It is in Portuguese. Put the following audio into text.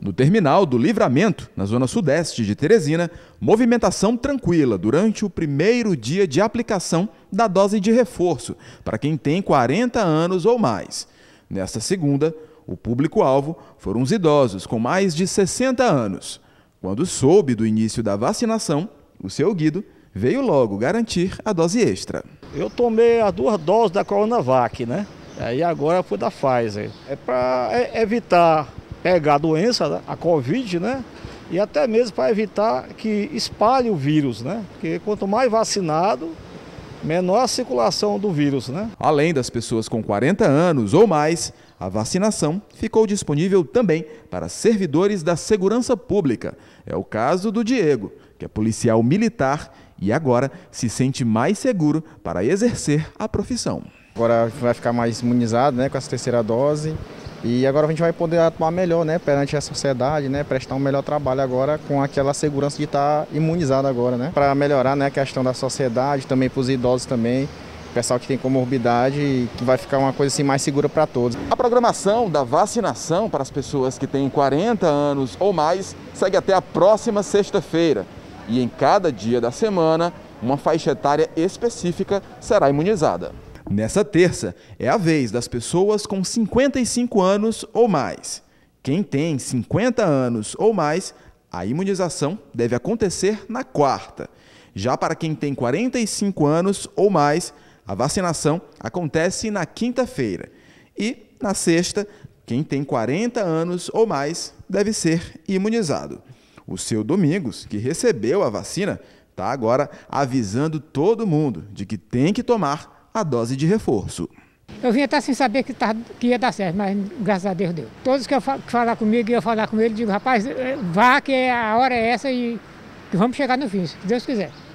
No terminal do Livramento, na zona sudeste de Teresina, movimentação tranquila durante o primeiro dia de aplicação da dose de reforço para quem tem 40 anos ou mais. Nesta segunda, o público-alvo foram os idosos com mais de 60 anos. Quando soube do início da vacinação, o seu Guido veio logo garantir a dose extra. Eu tomei as duas doses da Coronavac, né? Aí agora foi da Pfizer. É para evitar pegar a doença, né, a Covid, né? E até mesmo para evitar que espalhe o vírus, né? Porque quanto mais vacinado, menor a circulação do vírus, né? Além das pessoas com 40 anos ou mais, a vacinação ficou disponível também para servidores da segurança pública. É o caso do Diego, que é policial militar e agora se sente mais seguro para exercer a profissão. Agora vai ficar mais imunizado, né, com essa terceira dose. E agora a gente vai poder atuar melhor, né, perante a sociedade, né, prestar um melhor trabalho agora com aquela segurança de estar tá imunizado agora, né, para melhorar, né, a questão da sociedade, também para os idosos também, pessoal que tem comorbidade e que vai ficar uma coisa assim mais segura para todos. A programação da vacinação para as pessoas que têm 40 anos ou mais segue até a próxima sexta-feira. E em cada dia da semana, uma faixa etária específica será imunizada. Nessa terça, é a vez das pessoas com 55 anos ou mais. Quem tem 50 anos ou mais, a imunização deve acontecer na quarta. Já para quem tem 45 anos ou mais, a vacinação acontece na quinta-feira. E, na sexta, quem tem 40 anos ou mais deve ser imunizado. O seu Domingos, que recebeu a vacina, está agora avisando todo mundo de que tem que tomar a dose de reforço. Eu vinha até sem saber que, tá, que ia dar certo, mas graças a Deus deu. Todos que, eu, que falar comigo, eu falar com ele, digo, rapaz, eh, vá que a hora é essa e vamos chegar no fim, se Deus quiser.